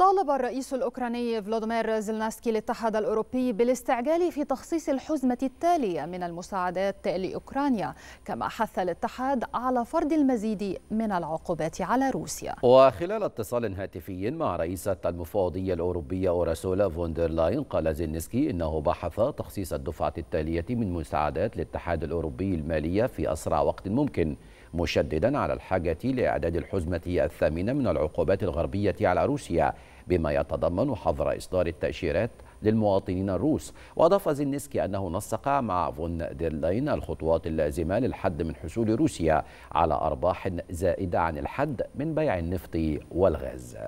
طالب الرئيس الأوكراني فلاديمير زيلنسكي الاتحاد الأوروبي بالاستعجال في تخصيص الحزمة التالية من المساعدات لأوكرانيا كما حث الاتحاد على فرض المزيد من العقوبات على روسيا وخلال اتصال هاتفي مع رئيسة المفوضية الأوروبية أوراسولا فوندر لاين قال زيلنسكي إنه بحث تخصيص الدفعة التالية من مساعدات الاتحاد الأوروبي المالية في أسرع وقت ممكن مشددا على الحاجة لإعداد الحزمة الثامنة من العقوبات الغربية على روسيا بما يتضمن حظر إصدار التأشيرات للمواطنين الروس وأضاف زينسكي أنه نسق مع فون ديرلاين الخطوات اللازمة للحد من حصول روسيا على أرباح زائدة عن الحد من بيع النفط والغاز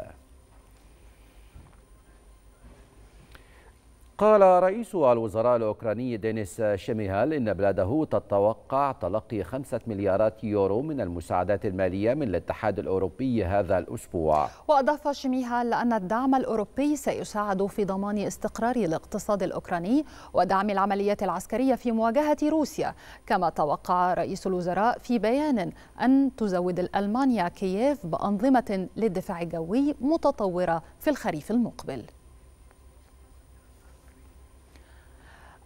قال رئيس الوزراء الأوكراني دينيس شميهال إن بلاده تتوقع تلقي خمسة مليارات يورو من المساعدات المالية من الاتحاد الأوروبي هذا الأسبوع وأضاف شميهال أن الدعم الأوروبي سيساعد في ضمان استقرار الاقتصاد الأوكراني ودعم العمليات العسكرية في مواجهة روسيا كما توقع رئيس الوزراء في بيان أن تزود ألمانيا كييف بأنظمة للدفاع الجوي متطورة في الخريف المقبل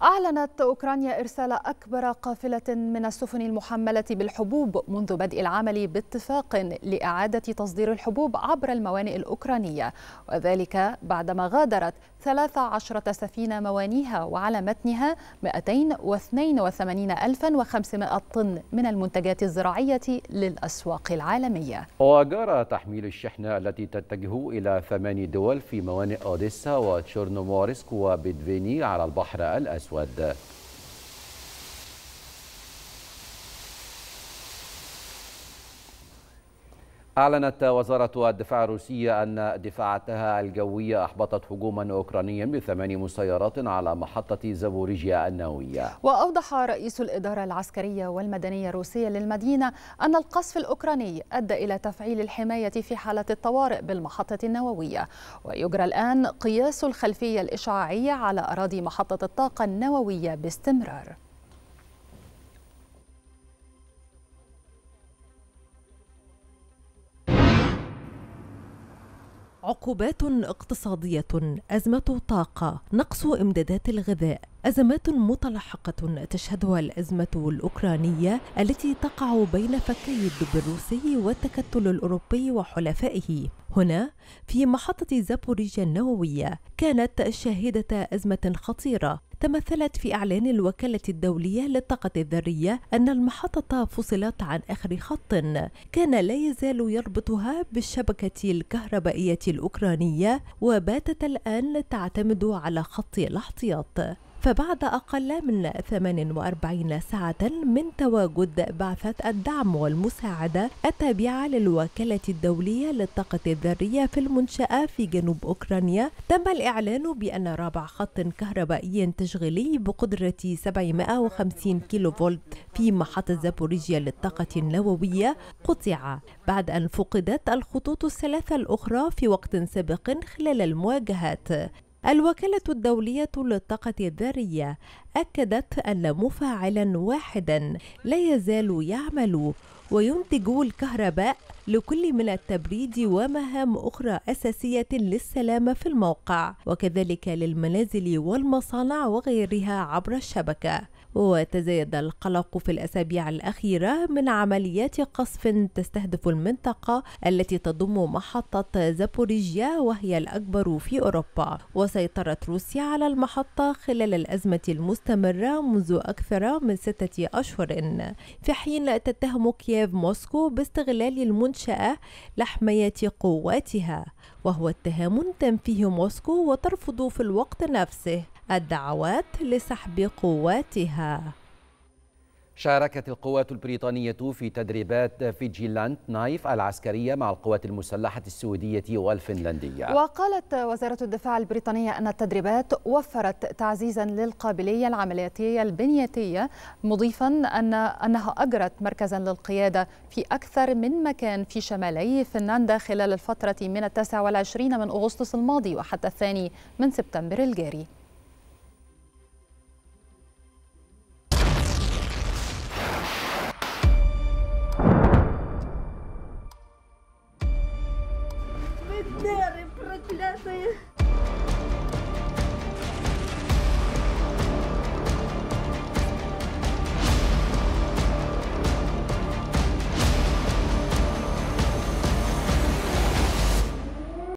أعلنت أوكرانيا إرسال أكبر قافلة من السفن المحملة بالحبوب منذ بدء العمل باتفاق لإعادة تصدير الحبوب عبر الموانئ الأوكرانية وذلك بعدما غادرت 13 سفينة موانيها وعلى متنها 282500 طن من المنتجات الزراعية للأسواق العالمية وجرى تحميل الشحنة التي تتجه إلى ثماني دول في موانئ أوديسا وتشورنومورسك وبيدفيني على البحر الأسود أعلنت وزارة الدفاع الروسية أن دفاعتها الجوية أحبطت هجوما أوكرانيا بثمان مسيرات على محطة زابوريجيا النووية وأوضح رئيس الإدارة العسكرية والمدنية الروسية للمدينة أن القصف الأوكراني أدى إلى تفعيل الحماية في حالة الطوارئ بالمحطة النووية ويجرى الآن قياس الخلفية الإشعاعية على أراضي محطة الطاقة النووية باستمرار عقوبات اقتصادية، أزمة طاقة، نقص إمدادات الغذاء، أزمات متلاحقة تشهدها الأزمة الأوكرانية التي تقع بين فكي الدب الروسي والتكتل الأوروبي وحلفائه. هنا في محطة زابوريجيا النووية كانت شاهدة أزمة خطيرة تمثلت في إعلان الوكالة الدولية للطاقة الذرية أن المحطة فصلت عن آخر خط كان لا يزال يربطها بالشبكة الكهربائية الأوكرانية وباتت الآن تعتمد على خط الاحتياط فبعد أقل من 48 ساعة من تواجد بعثة الدعم والمساعدة التابعة للوكالة الدولية للطاقة الذرية في المنشأة في جنوب أوكرانيا تم الإعلان بأن رابع خط كهربائي تشغيلي بقدرة 750 كيلو فولت في محطة زابوريجيا للطاقة النووية قطع بعد أن فقدت الخطوط الثلاثة الأخرى في وقت سابق خلال المواجهات الوكالة الدولية للطاقة الذرية أكدت أن مفاعلا واحدا لا يزال يعمل وينتج الكهرباء لكل من التبريد ومهام أخرى أساسية للسلامة في الموقع وكذلك للمنازل والمصانع وغيرها عبر الشبكة وتزايد القلق في الأسابيع الأخيرة من عمليات قصف تستهدف المنطقة التي تضم محطة زابوريجيا وهي الأكبر في أوروبا وسيطرت روسيا على المحطة خلال الأزمة المستمرة منذ أكثر من ستة أشهر في حين تتهم كييف موسكو باستغلال المنشأة لحماية قواتها وهو اتهام تنفيه موسكو وترفض في الوقت نفسه الدعوات لسحب قواتها شاركت القوات البريطانية في تدريبات فيجيلانت نايف العسكرية مع القوات المسلحة السويدية والفنلندية وقالت وزارة الدفاع البريطانية أن التدريبات وفرت تعزيزا للقابلية العملياتية البنيتية مضيفا أن أنها أجرت مركزا للقيادة في أكثر من مكان في شمالي فنلندا خلال الفترة من 29 من أغسطس الماضي وحتى الثاني من سبتمبر الجاري